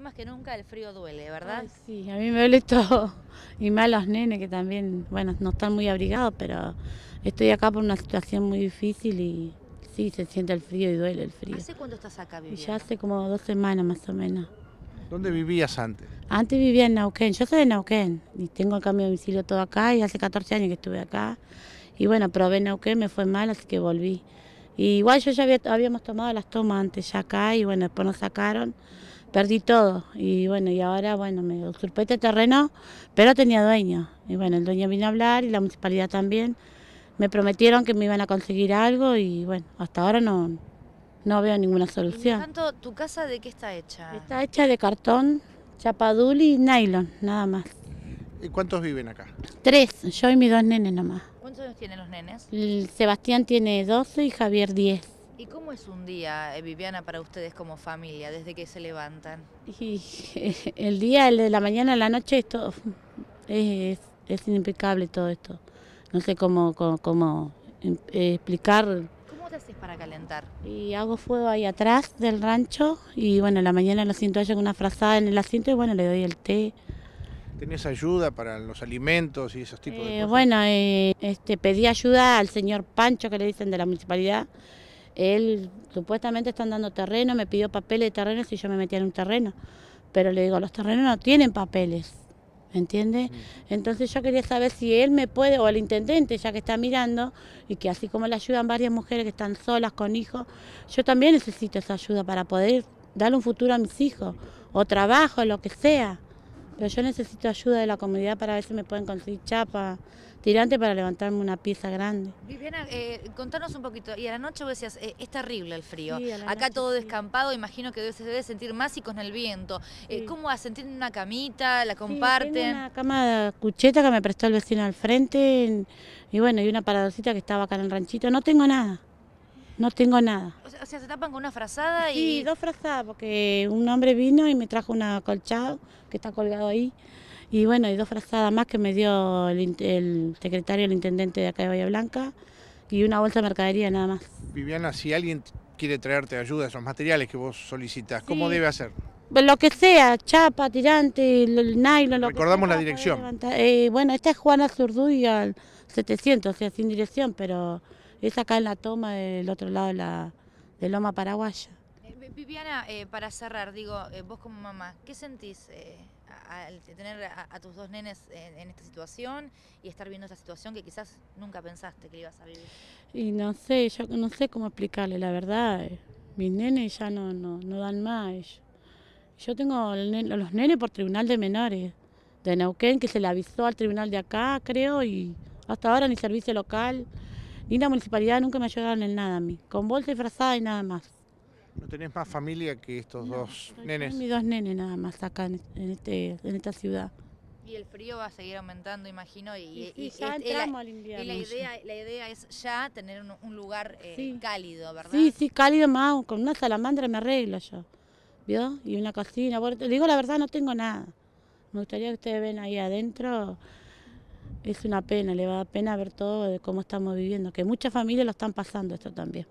más que nunca el frío duele, ¿verdad? sí, a mí me duele todo. Y más los nenes que también, bueno, no están muy abrigados, pero estoy acá por una situación muy difícil y sí, se siente el frío y duele el frío. ¿Hace cuánto estás acá viviendo? Ya hace como dos semanas más o menos. ¿Dónde vivías antes? Antes vivía en Nauquén, yo soy de Nauquén y tengo el cambio de domicilio todo acá y hace 14 años que estuve acá. Y bueno, probé Nauquén, me fue mal, así que volví. Y igual yo ya habíamos tomado las tomas antes ya acá y bueno, después nos sacaron perdí todo. Y bueno, y ahora, bueno, me usurpé este terreno, pero tenía dueño. Y bueno, el dueño vino a hablar y la municipalidad también. Me prometieron que me iban a conseguir algo y bueno, hasta ahora no, no veo ninguna solución. tanto, ¿tu casa de qué está hecha? Está hecha de cartón, chapadul y nylon, nada más. ¿Y cuántos viven acá? Tres, yo y mis dos nenes nomás. ¿Cuántos tienen los nenes? Sebastián tiene 12 y Javier 10. ¿Y cómo es un día, eh, Viviana, para ustedes como familia, desde que se levantan? Eh, el día, el de la mañana, la noche, esto es, es, todo esto. No sé cómo, cómo, em, eh, explicar. ¿Cómo te haces para calentar? Y hago fuego ahí atrás del rancho y bueno, en la mañana lo siento allá con una frazada en el asiento y bueno, le doy el té. ¿Tenés ayuda para los alimentos y esos tipos de cosas? Bueno, este, pedí ayuda al señor Pancho, que le dicen de la municipalidad, él supuestamente están dando terreno, me pidió papeles de terreno si yo me metía en un terreno. Pero le digo, los terrenos no tienen papeles. ¿entiendes? entiende? Mm. Entonces yo quería saber si él me puede, o el intendente, ya que está mirando, y que así como le ayudan varias mujeres que están solas con hijos, yo también necesito esa ayuda para poder darle un futuro a mis hijos, o trabajo, lo que sea. Pero yo necesito ayuda de la comunidad para ver si me pueden conseguir chapa, tirante para levantarme una pieza grande. Viviana, eh, contanos un poquito. Y a la noche vos decías, eh, es terrible el frío. Acá todo descampado, imagino que se debe sentir más y con el viento. Eh, ¿Cómo hacen? ¿Tienen una camita? ¿La comparten? Tengo una cama de cucheta que me prestó el vecino al frente. Y bueno, y una paradosita que estaba acá en el ranchito. No tengo nada no tengo nada. O sea, se tapan con una frazada y... Sí, dos frazadas, porque un hombre vino y me trajo una colchado que está colgado ahí. Y bueno, y dos frazadas más que me dio el, secretario, el intendente de acá de Bahía Blanca, y una bolsa de mercadería nada más. Viviana, si alguien quiere traerte ayuda, esos materiales que vos solicitas, ¿cómo debe hacer? Pues lo que sea, chapa, tirante, nylon, lo Recordamos la dirección. Eh, bueno, esta es Juana Zurduy al 700, o sea, sin dirección, pero... Es acá en la toma del otro lado de, la, de Loma Paraguaya. Eh, Viviana, eh, para cerrar, digo, eh, vos como mamá, ¿qué sentís al tener a, tus dos nenes en, esta situación y estar viendo esta situación que quizás nunca pensaste que ibas a vivir? Y no sé, yo no sé cómo explicarle, la verdad. Mis nenes ya no, no, dan más. Yo tengo los nenes por tribunal de menores de Neuquén, que se le avisó al tribunal de acá, creo, y hasta ahora ni servicio local. Y la municipalidad nunca me ayudaron en nada a mí, con bolsa y frazada y nada más. ¿No tenés más familia que estos dos nenes? Mis dos nenes nada más acá en, este, en esta ciudad. Y el frío va a seguir aumentando, imagino. Y, ya al invierno. Y la idea, la idea es ya tener un, lugar eh, cálido, ¿verdad? Sí, sí, cálido más. Con una salamandra me arreglo yo. ¿Vio? Y una cocina. bueno, digo la verdad, no tengo nada. Me gustaría que ustedes ven ahí adentro. Es una pena, le va a pena ver todo de cómo estamos viviendo, que muchas familias lo están pasando esto también.